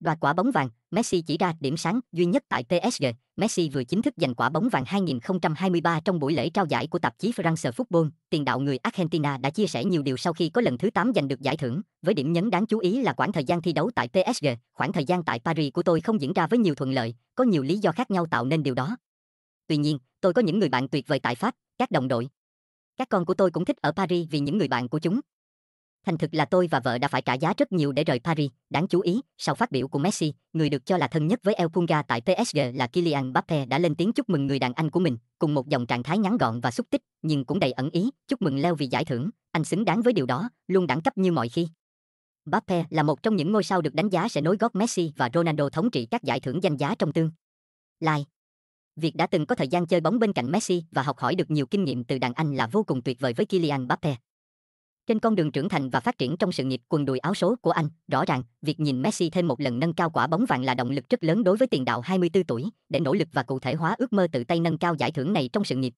Đoạt quả bóng vàng, Messi chỉ ra điểm sáng duy nhất tại PSG. Messi vừa chính thức giành quả bóng vàng 2023 trong buổi lễ trao giải của tạp chí France Football. Tiền đạo người Argentina đã chia sẻ nhiều điều sau khi có lần thứ 8 giành được giải thưởng, với điểm nhấn đáng chú ý là khoảng thời gian thi đấu tại PSG. Khoảng thời gian tại Paris của tôi không diễn ra với nhiều thuận lợi, có nhiều lý do khác nhau tạo nên điều đó. Tuy nhiên, tôi có những người bạn tuyệt vời tại Pháp, các đồng đội. Các con của tôi cũng thích ở Paris vì những người bạn của chúng, Thành thực là tôi và vợ đã phải trả giá rất nhiều để rời Paris. Đáng chú ý, sau phát biểu của Messi, người được cho là thân nhất với El Kunga tại PSG là Kylian Mbappe đã lên tiếng chúc mừng người đàn anh của mình, cùng một dòng trạng thái ngắn gọn và xúc tích, nhưng cũng đầy ẩn ý, chúc mừng Leo vì giải thưởng, anh xứng đáng với điều đó, luôn đẳng cấp như mọi khi. Mbappe là một trong những ngôi sao được đánh giá sẽ nối gót Messi và Ronaldo thống trị các giải thưởng danh giá trong tương lai. Việc đã từng có thời gian chơi bóng bên cạnh Messi và học hỏi được nhiều kinh nghiệm từ đàn anh là vô cùng tuyệt vời với Kylian Mbappe. Trên con đường trưởng thành và phát triển trong sự nghiệp quần đùi áo số của anh, rõ ràng, việc nhìn Messi thêm một lần nâng cao quả bóng vàng là động lực rất lớn đối với tiền đạo 24 tuổi, để nỗ lực và cụ thể hóa ước mơ tự tay nâng cao giải thưởng này trong sự nghiệp.